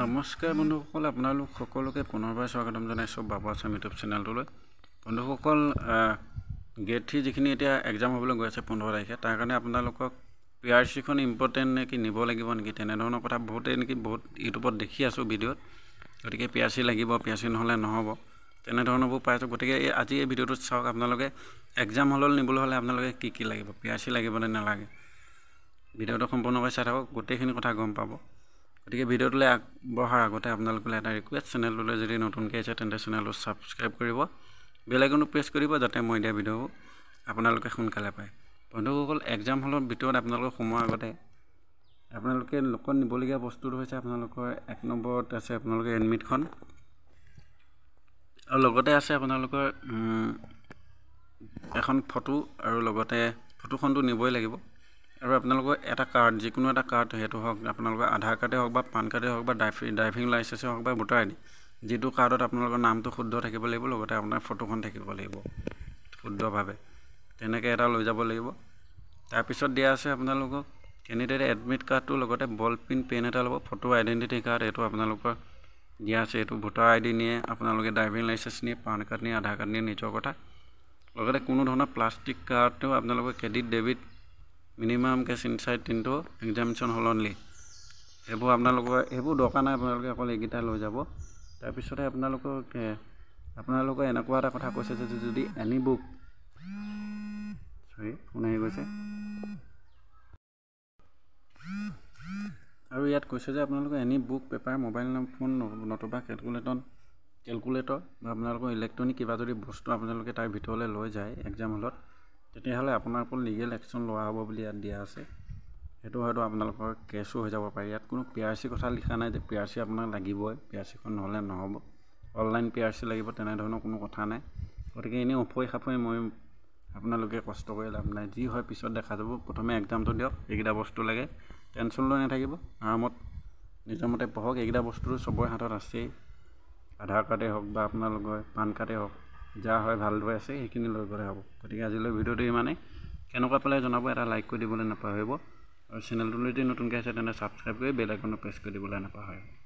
নমস্কাৰ বন্ধুসকল আপোনালোক সকলোকে পুনৰবাৰ স্বাগতম জনাইছোঁ বাবু আছাম ইউটিউব চেনেলটোলৈ বন্ধুসকল গে'ট থ্ৰী যিখিনি এতিয়া এক্সাম হ'বলৈ গৈ আছে পোন্ধৰ তাৰিখে তাৰ কাৰণে আপোনালোকক পি আৰ চিখন ইম্পৰ্টেণ্ট নেকি নিব লাগিব নেকি তেনেধৰণৰ কথা বহুতেই নেকি বহুত ইউটিউবত দেখি আছোঁ ভিডিঅ'ত গতিকে পি আৰ চি লাগিব পি আৰ চি নহ'লে নহ'ব তেনেধৰণৰবোৰ পাইছোঁ গতিকে এই আজি এই ভিডিঅ'টোত চাওক আপোনালোকে এক্সাম হললৈ নিবলৈ হ'লে আপোনালোকে কি কি লাগিব পি আৰ চি লাগিবনে নালাগে ভিডিঅ'টো সম্পূৰ্ণকৈ চাই থাকক গোটেইখিনি কথা গম পাব গতিকে ভিডিঅ'টোলৈ আগবঢ়াৰ আগতে আপোনালোকলৈ এটা ৰিকুৱেষ্ট চেনেলটোলৈ যদি নতুনকৈ আছে তেন্তে চেনেলটো ছাবস্ক্ৰাইব কৰিব বেলেগনো প্ৰেছ কৰিব যাতে মই দিয়া ভিডিঅ' আপোনালোকে সোনকালে পায় বন্ধুসকল এক্সাম হলৰ ভিতৰত আপোনালোকৰ সোমোৱাৰ আগতে আপোনালোকে লগত নিবলগীয়া বস্তুটো হৈছে আপোনালোকৰ এক নম্বৰত আছে আপোনালোকে এডমিটখন আৰু লগতে আছে আপোনালোকৰ এখন ফটো আৰু লগতে ফটোখনটো নিবই লাগিব আৰু আপোনালোকৰ এটা কাৰ্ড যিকোনো এটা কাৰ্ড সেইটো হওক আপোনালোকৰ আধাৰ কাৰ্ডেই হওক বা পান কাৰ্ডেই হওক বা ড্ৰাইভিং ড্ৰাইভিং লাইচেঞ্চেই হওক বা ভোটাৰ আইডি যিটো কাৰ্ডত আপোনালোকৰ নামটো শুদ্ধ থাকিব লাগিব লগতে আপোনাৰ ফটোখন থাকিব লাগিব শুদ্ধভাৱে তেনেকৈ এটা লৈ যাব লাগিব তাৰপিছত দিয়া আছে আপোনালোকক কেণ্ডিডেট এডমিট কাৰ্ডটো লগতে বল পিন পেন এটা ল'ব ফটো আইডেণ্টিটি কাৰ্ড এইটো আপোনালোকৰ দিয়া আছে এইটো ভোটাৰ আইডি নিয়ে আপোনালোকে ড্ৰাইভিং লাইচেঞ্চ নিয়ে পান কাৰ্ড নিয়ে আধাৰ কাৰ্ড নিয়ে নিজৰ কথা লগতে কোনো ধৰণৰ প্লাষ্টিক কাৰ্ডটো আপোনালোকে credit debit minimum case inside তিনিটো এক্সামিনেশ্যন হল অনলি সেইবোৰ আপোনালোকৰ সেইবোৰ দৰকাৰ নাই আপোনালোকে অকল এইকেইটা লৈ যাব তাৰপিছতে আপোনালোকক আপোনালোকৰ এনেকুৱা এটা কথা কৈছে যে যদি এনি বুক চৰি ফোন আহি গৈছে আৰু ইয়াত কৈছে যে আপোনালোকে any book paper mobile phone নতুবা কেলকুলেটন কেলকুলেটৰ বা আপোনালোকৰ ইলেক্ট্ৰনিক কিবা যদি বস্তু আপোনালোকে তাৰ ভিতৰলৈ লৈ যায় এক্সাম হলত তেতিয়াহ'লে আপোনাৰ ওপৰত লিগেল একশ্যন লোৱা হ'ব বুলি ইয়াত দিয়া আছে সেইটো হয়তো আপোনালোকৰ কেছো হৈ যাব পাৰে ইয়াত কোনো পি আৰ চি কথা লিখা নাই যে পি আৰ চি আপোনাক লাগিবই পি আৰ চিখন নহ'লে নহ'ব অনলাইন পি আৰ চি লাগিব তেনেধৰণৰ কোনো কথা নাই গতিকে এনেই ওফৈ সাফৈ মই আপোনালোকে কষ্ট কৰি লাভ নাই যি হয় পিছত দেখা যাব প্ৰথমে এক্সামটো দিয়ক এইকেইটা বস্তু লাগে টেনশ্যন লৈ নাথাকিব আৰামত নিজৰ মতে পঢ়ক এইকেইটা বস্তুটো চবৰে হাতত আছেই আধাৰ কাৰ্ডেই হওক বা আপোনালোকৰ পান কাৰ্ডেই হওক যা হয় ভালদৰে আছে সেইখিনি লৈ গ'লে হ'ব গতিকে আজিলৈ ভিডিঅ'টো ইমানেই কেনেকুৱা পালে জনাব এটা লাইক কৰি দিবলৈ নাপাহৰিব আৰু চেনেলটো যদি নতুনকৈ আছে তেন্তে ছাবস্ক্ৰাইব কৰি বেলেগ এখনো প্ৰেছ কৰি দিবলৈ নাপাহৰিব